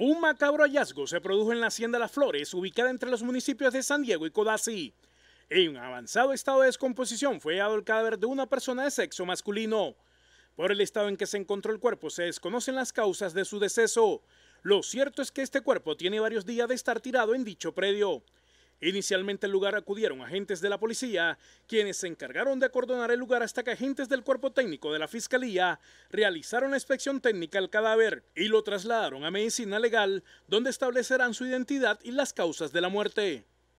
Un macabro hallazgo se produjo en la Hacienda Las Flores, ubicada entre los municipios de San Diego y Codazzi. En un avanzado estado de descomposición fue hallado el cadáver de una persona de sexo masculino. Por el estado en que se encontró el cuerpo se desconocen las causas de su deceso. Lo cierto es que este cuerpo tiene varios días de estar tirado en dicho predio. Inicialmente al lugar acudieron agentes de la policía, quienes se encargaron de acordonar el lugar hasta que agentes del cuerpo técnico de la fiscalía realizaron la inspección técnica al cadáver y lo trasladaron a medicina legal, donde establecerán su identidad y las causas de la muerte.